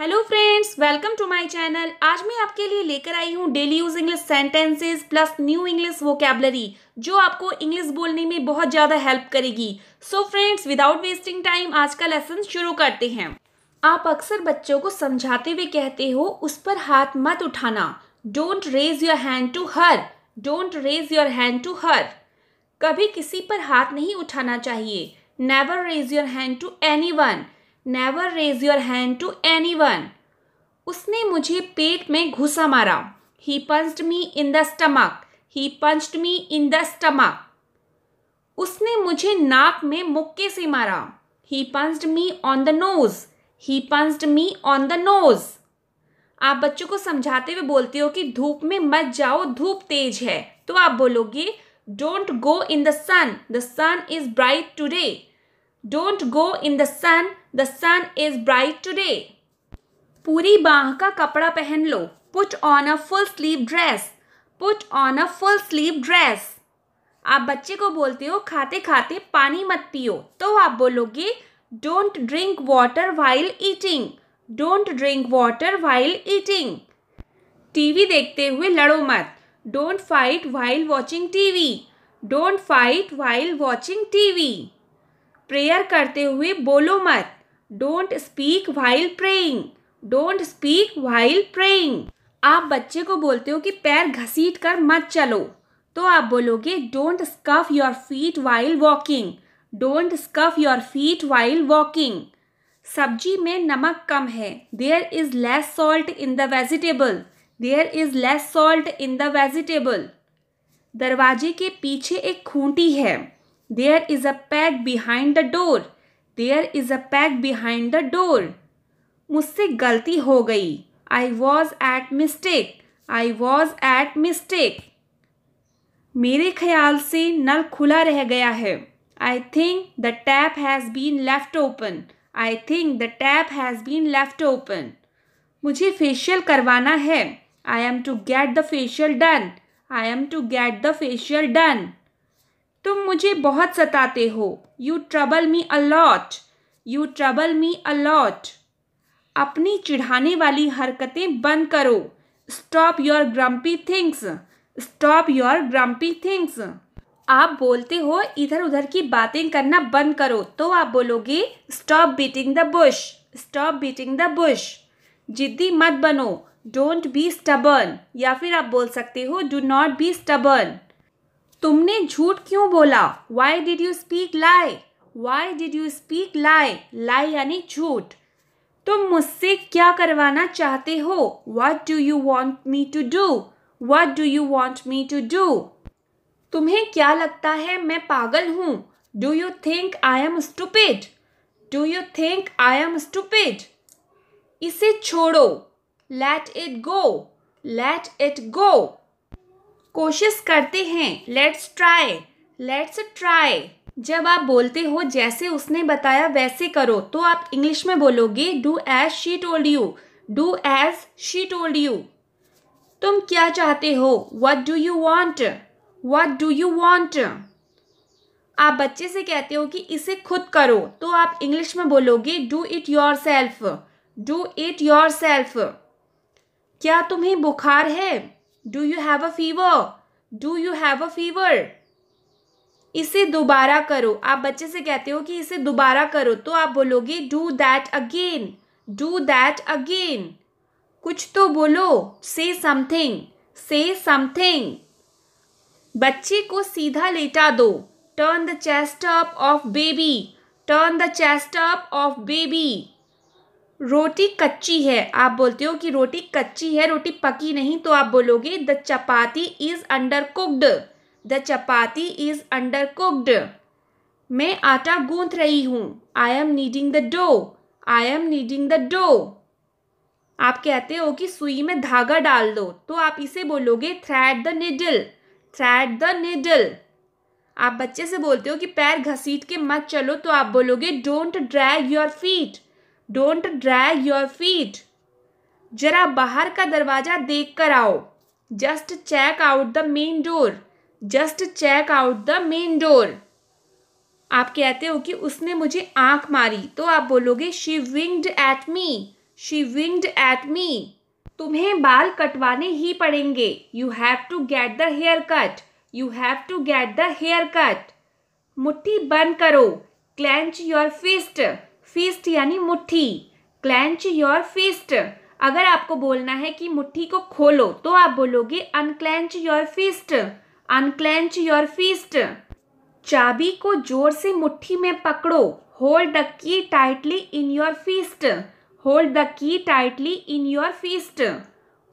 hello friends welcome to my channel आज मैं आपके लिए लेकर आई हूँ daily use English sentences plus new English vocabulary जो आपको इंग्लिश बोलने में बहुत ज़्यादा हेल्प करेगी so friends without wasting time आज का लेसन शुरू करते हैं आप अक्सर बच्चों को समझाते हुए कहते हो उस पर हाथ मत उठाना don't raise your hand to her don't raise your hand to her कभी किसी पर हाथ नहीं उठाना चाहिए never raise your hand to anyone never raise your hand to anyone उसने मुझे पेट में घुसा मारा he punched me in the stomach he punched me in the stomach उसने मुझे नाक में मुक्के से मारा he punched me on the nose he punched me on the nose आप बच्चों को समझाते हुए बोलते हो कि धूप में मत जाओ धूप तेज है तो आप बोलोगे don't go in the sun the sun is bright today don't go in the sun the sun is bright today पूरी बांह का कपड़ा पहन लो put on a full sleeve dress put on a full sleeve dress आप बच्चे को बोलते हो खाते खाते पानी मत पियो तो आप बोलोगे don't drink water while eating don't drink water while eating TV देखते हुए लड़ो मत don't fight while watching TV don't fight while watching TV prayer करते हुए बोलो मत don't speak while praying don't speak while praying आप बच्चे को बोलते हो कि पैर घसीट कर मत चलो तो आप बोलोगे don't scuff your feet while walking don't scuff your feet while walking सब्जी में नमक कम है there is less salt in the vegetable there is less salt in the vegetable दरवाजे के पीछे एक खूंटी है there is a peg behind the door there is a peg behind the door मुझसे गलती हो गई I was at mistake I was at mistake मेरे ख्याल से नल खुला रह गया है I think the tap has been left open I think the tap has been left open मुझे फेशियल करवाना है I am to get the facial done I am to get the facial done तुम मुझे बहुत सताते हो you trouble me a lot you trouble me a lot अपनी चिढ़ाने वाली हरकतें बंद करो stop your grumpy things stop your grumpy things आप बोलते हो इधर उधर की बातें करना बंद करो तो आप बोलोगे stop beating the bush stop beating the bush जिद्दी मत बनो डोंट बी स्टबर्न या फिर आप बोल सकते हो डू नॉट बी स्टबर्न तुमने झूठ क्यों बोला why did you speak lie why did you speak lie lie यानी झूठ तुम मुझसे क्या करवाना चाहते हो what do you want me to do what do you want me to do तुम्हें क्या लगता है मैं पागल हूँ do you think I am stupid do you think I am stupid इसे छोड़ो let it go let it go कोशिश करते हैं लेट्स ट्राई लेट्स ट्राई जब आप बोलते हो जैसे उसने बताया वैसे करो तो आप इंग्लिश में बोलोगे do as she told you do as she told you तुम क्या चाहते हो what do you want what do you want आप बच्चे से कहते हो कि इसे खुद करो तो आप इंग्लिश में बोलोगे do it yourself do it yourself क्या तुम्हें बुखार है do you have a fever do you have a fever इसे दोबारा करो आप बच्चे से कहते हो कि इसे दोबारा करो तो आप बोलोगे do that again do that again कुछ तो बोलो से समथिंग से समथिंग बच्चे को सीधा लेटा दो turn the chest up of baby turn the chest up of baby रोटी कच्ची है आप बोलते हो कि रोटी कच्ची है रोटी पकी नहीं तो आप बोलोगे the chapati is undercooked the chapati is undercooked मैं आटा गूंथ रही हूँ I am kneading the dough I am kneading the dough आप कहते हो कि सुई में धागा डाल दो तो आप इसे बोलोगे thread the needle thread the needle आप बच्चे से बोलते हो कि पैर घसीट के मत चलो तो आप बोलोगे don't drag your feet don't drag your feet जरा बाहर का दरवाज़ा देख कर आओ just check out the main door just check out the main door आप कहते हो कि उसने मुझे आंख मारी तो आप बोलोगे she winged at me she winged at me तुम्हें बाल कटवाने ही पड़ेंगे you have to get the hair cut you have to get the hair cut मुट्ठी बंद करो क्लेंच योर फिस्ट फिस्ट यानी मुट्ठी क्लैंच योर फिस्ट अगर आपको बोलना है कि मुट्ठी को खोलो तो आप बोलोगे unclench your fist unclench your fist चाबी को जोर से मुट्ठी में पकड़ो hold the key tightly in your fist hold the key tightly in your fist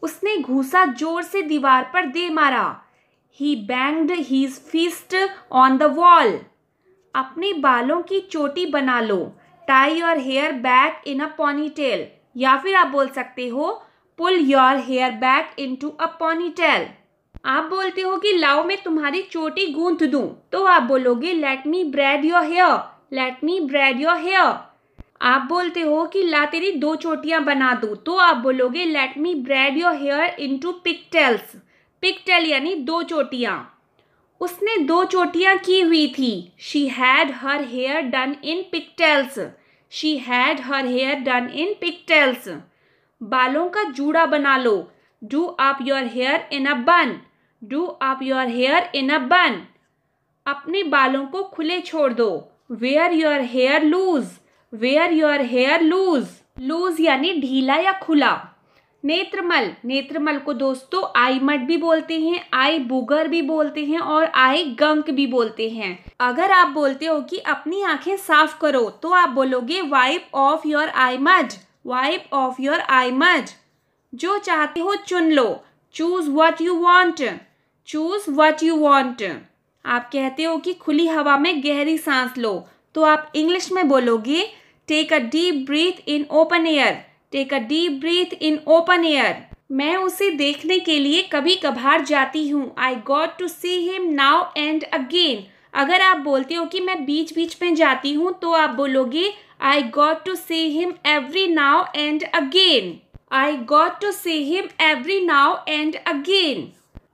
उसने घूसा जोर से दीवार पर दे मारा he banged his fist on the wall अपने बालों की चोटी बना लो tie your hair back in a ponytail या फिर आप बोल सकते हो pull your hair back in into a ponytail आप बोलते हो कि लाओ मैं तुम्हारी चोटी गूंथ दूं तो आप बोलोगे let me braid your hair let me braid your hair आप बोलते हो कि ला तेरी दो चोटियां बना दूं तो आप बोलोगे let me braid your hair into pigtails pigtail यानी दो चोटियां उसने दो चोटियाँ की हुई थी she had her hair done in pigtails she had her hair done in pigtails बालों का जूड़ा बना लो do up your hair in a bun do up your hair in a बन अपने बालों को खुले छोड़ दो wear your hair loose wear your hair loose loose यानी ढीला या खुला नेत्रमल नेत्रमल को दोस्तों आई मठ भी बोलते हैं आई बुगर भी बोलते हैं और आई गंक भी बोलते हैं अगर आप बोलते हो कि अपनी आंखें साफ करो तो आप बोलोगे वाइप ऑफ योर आई मज वाइप ऑफ योर आई मज जो चाहते हो चुन लो choose what you want choose what you want आप कहते हो कि खुली हवा में गहरी सांस लो तो आप इंग्लिश में बोलोगे take a deep breath in open air take a deep breath in open air मैं उसे देखने के लिए कभी कभार जाती हूँ I got to see him now and again अगर आप बोलते हो कि मैं बीच बीच में जाती हूँ तो आप बोलोगे I got to see him every now and again I got to see him every now and again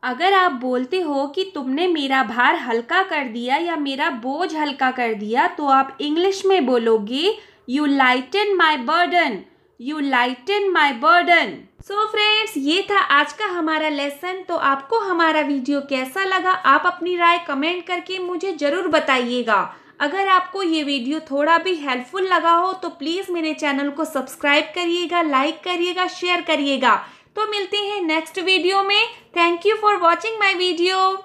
अगर आप बोलते हो कि तुमने मेरा भार हल्का कर दिया या मेरा बोझ हल्का कर दिया तो आप इंग्लिश में बोलोगे you lighten my burden you lighten my burden so friends ये था आज का हमारा लेसन तो आपको हमारा वीडियो कैसा लगा आप अपनी राय कमेंट करके मुझे ज़रूर बताइएगा अगर आपको ये वीडियो थोड़ा भी हेल्पफुल लगा हो तो प्लीज़ मेरे चैनल को सब्सक्राइब करिएगा लाइक करिएगा शेयर करिएगा तो मिलते हैं नेक्स्ट वीडियो में thank you for watching my video